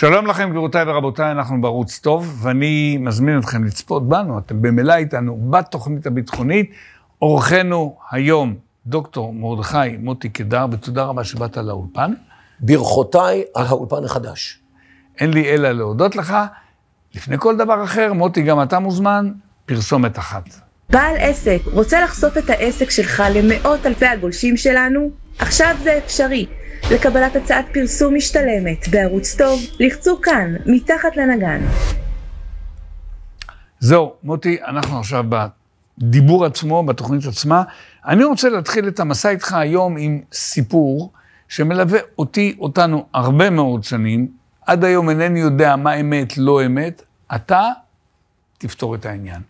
שלום לכם גבירותיי ורבותיי, אנחנו בערוץ טוב, ואני מזמין אתכם לצפות בנו, אתם במילא איתנו בתוכנית הביטחונית. אורחנו היום, דוקטור מרדכי מוטי קדר, ותודה רבה שבאת לאולפן. ברכותיי על האולפן החדש. אין לי אלא להודות לך. לפני כל דבר אחר, מוטי, גם אתה מוזמן, פרסומת אחת. בעל עסק רוצה לחשוף את העסק שלך למאות אלפי הגולשים שלנו? עכשיו זה אפשרי. לקבלת הצעת פרסום משתלמת בערוץ טוב, לחצו כאן, מתחת לנגן. זהו, מוטי, אנחנו עכשיו בדיבור עצמו, בתוכנית עצמה. אני רוצה להתחיל את המסע איתך היום עם סיפור שמלווה אותי, אותנו, הרבה מאוד שנים. עד היום אינני יודע מה אמת, לא אמת. אתה תפתור את העניין.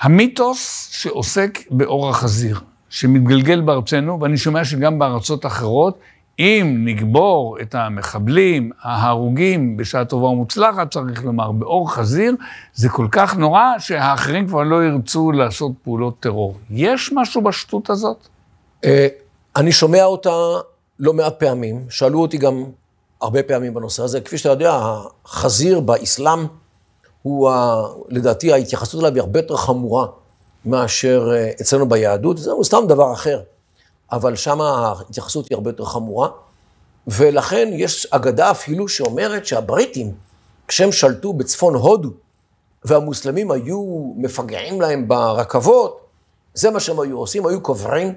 המיתוס שעוסק באור החזיר. שמתגלגל בארצנו, ואני שומע שגם בארצות אחרות, אם נגבור את המחבלים, ההרוגים, בשעה טובה ומוצלחת, צריך לומר, באור חזיר, זה כל כך נורא שהאחרים כבר לא ירצו לעשות פעולות טרור. יש משהו בשטות הזאת? אה, אני שומע אותה לא מעט פעמים, שאלו אותי גם הרבה פעמים בנושא הזה. כפי שאתה יודע, החזיר באסלאם הוא, לדעתי, ההתייחסות אליו היא הרבה יותר חמורה מאשר אה, אצלנו ביהדות, זהו סתם דבר אחר. אבל שם ההתייחסות היא הרבה יותר חמורה, ולכן יש אגדה אפילו שאומרת שהבריטים, כשהם שלטו בצפון הודו, והמוסלמים היו מפגעים להם ברכבות, זה מה שהם היו עושים, היו קוברים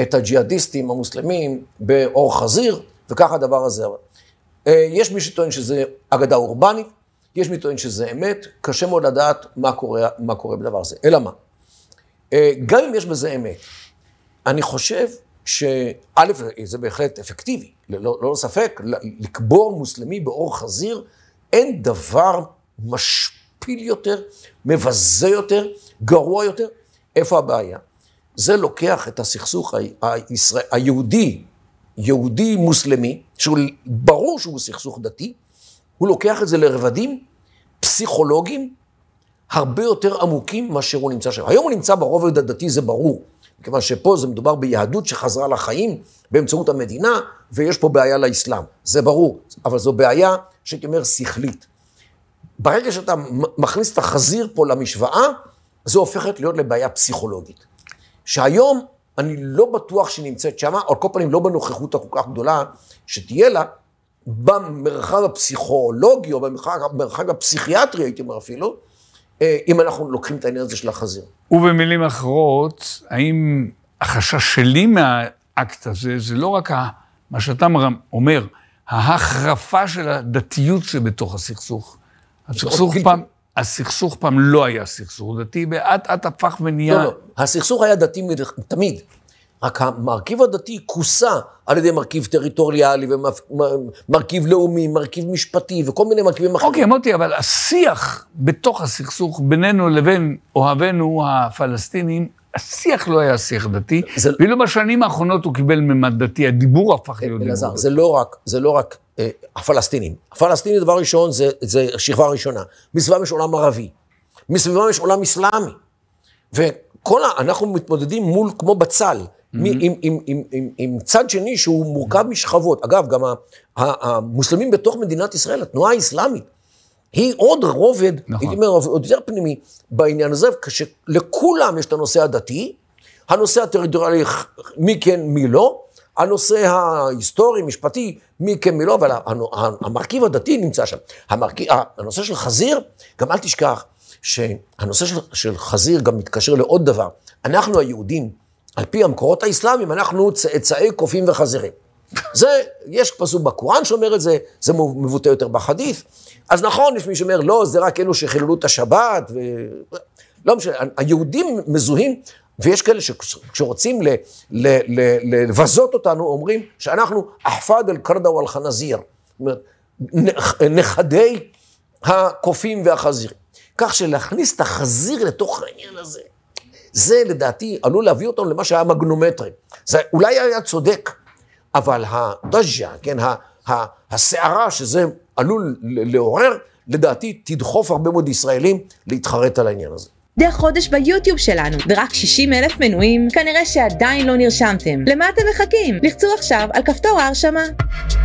את הג'יהאדיסטים המוסלמים באור חזיר, וככה הדבר הזה. אה, יש מי שטוען שזה אגדה אורבנית, יש מי שטוען שזה אמת, קשה מאוד לדעת מה קורה, מה קורה בדבר הזה. אלא מה? אה, גם אם יש בזה אמת, אני חושב שא', זה בהחלט אפקטיבי, ללא לא ספק, לקבור מוסלמי באור חזיר, אין דבר משפיל יותר, מבזה יותר, גרוע יותר. איפה הבעיה? זה לוקח את הסכסוך היהודי, יהודי מוסלמי, שהוא ברור שהוא סכסוך דתי, הוא לוקח את זה לרבדים פסיכולוגיים הרבה יותר עמוקים מאשר הוא נמצא שם. היום הוא נמצא ברובד הדתי, זה ברור, מכיוון שפה זה מדובר ביהדות שחזרה לחיים באמצעות המדינה, ויש פה בעיה לאסלאם, זה ברור, אבל זו בעיה שאני אומר שכלית. ברגע שאתה מכניס את החזיר פה למשוואה, זה הופכת להיות לבעיה פסיכולוגית. שהיום אני לא בטוח שהיא נמצאת שמה, על כל פנים לא בנוכחות הכל כך גדולה שתהיה לה, במרחב הפסיכולוגי או במרחב, במרחב הפסיכיאטרי הייתי אומר אפילו, אה, אם אנחנו לוקחים את העניין הזה של החזיר. ובמילים אחרות, האם החשש שלי מהאקט הזה, זה לא רק מה שאתה אומר, ההחרפה של הדתיות שבתוך הסכסוך. הסכסוך פעם, הסכסוך פעם לא היה סכסוך דתי, ואט אט הפך ונהיה... לא, לא, הסכסוך היה דתי תמיד. המרכיב הדתי כוסה על ידי מרכיב טריטוריאלי ומרכיב לאומי, מרכיב משפטי וכל מיני מרכיבים אחרים. אוקיי, מוטי, אבל השיח בתוך הסכסוך בינינו לבין אוהבינו הפלסטינים, השיח לא היה שיח דתי, ואילו בשנים האחרונות הוא קיבל ממד דתי, הדיבור הפך אה, להיות דיבור. זה לא רק, זה לא רק אה, הפלסטינים. הפלסטינים, דבר ראשון, זה שכבה ראשונה. מסביבם יש עולם ערבי, מסביבם יש עולם אסלאמי. וכל ה... אנחנו מתמודדים מול, כמו בצל, Mm-hmm. עם, עם, עם, עם, עם צד שני שהוא מורכב mm-hmm. משכבות. אגב, גם המוסלמים בתוך מדינת ישראל, התנועה האסלאמית, היא עוד רובד, נכון. הייתי אומר, עוד יותר פנימי בעניין הזה, כשלכולם יש את הנושא הדתי, הנושא הטריטוריאלי, מי כן, מי לא, הנושא ההיסטורי, משפטי, מי כן, מי לא, אבל המרכיב הדתי נמצא שם. המרכיב, הנושא של חזיר, גם אל תשכח שהנושא של, של חזיר גם מתקשר לעוד דבר. אנחנו היהודים, על פי המקורות האסלאמיים, אנחנו צאצאי קופים וחזירים. זה, יש פסוק בקוראן שאומר את זה, זה מבוטא יותר בחדית'. אז נכון, יש מי שאומר, לא, זה רק אלו שחיללו את השבת, ו... לא משנה, היהודים מזוהים, ויש כאלה שכשרוצים לבזות אותנו, אומרים שאנחנו אחפד אל קרדה ואל חנזיר. נכדי הקופים והחזירים. כך שלהכניס את החזיר לתוך העניין הזה, זה לדעתי עלול להביא אותנו למה שהיה מגנומטרי. זה אולי היה צודק, אבל הדז'ה, כן, ה, ה, הסערה שזה עלול לעורר, לדעתי תדחוף הרבה מאוד ישראלים להתחרט על העניין הזה. די חודש ביוטיוב שלנו, ורק 60 אלף מנויים, כנראה שעדיין לא נרשמתם. למה אתם מחכים? לחצו עכשיו על כפתור ההרשמה.